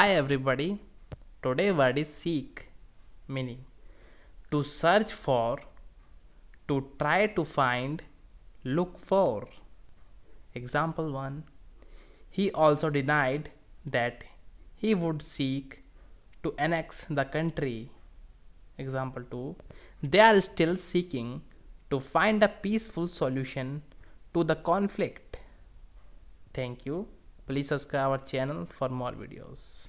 Hi everybody, today word is seek meaning to search for, to try to find, look for. Example 1 He also denied that he would seek to annex the country. Example 2 They are still seeking to find a peaceful solution to the conflict. Thank you please subscribe our channel for more videos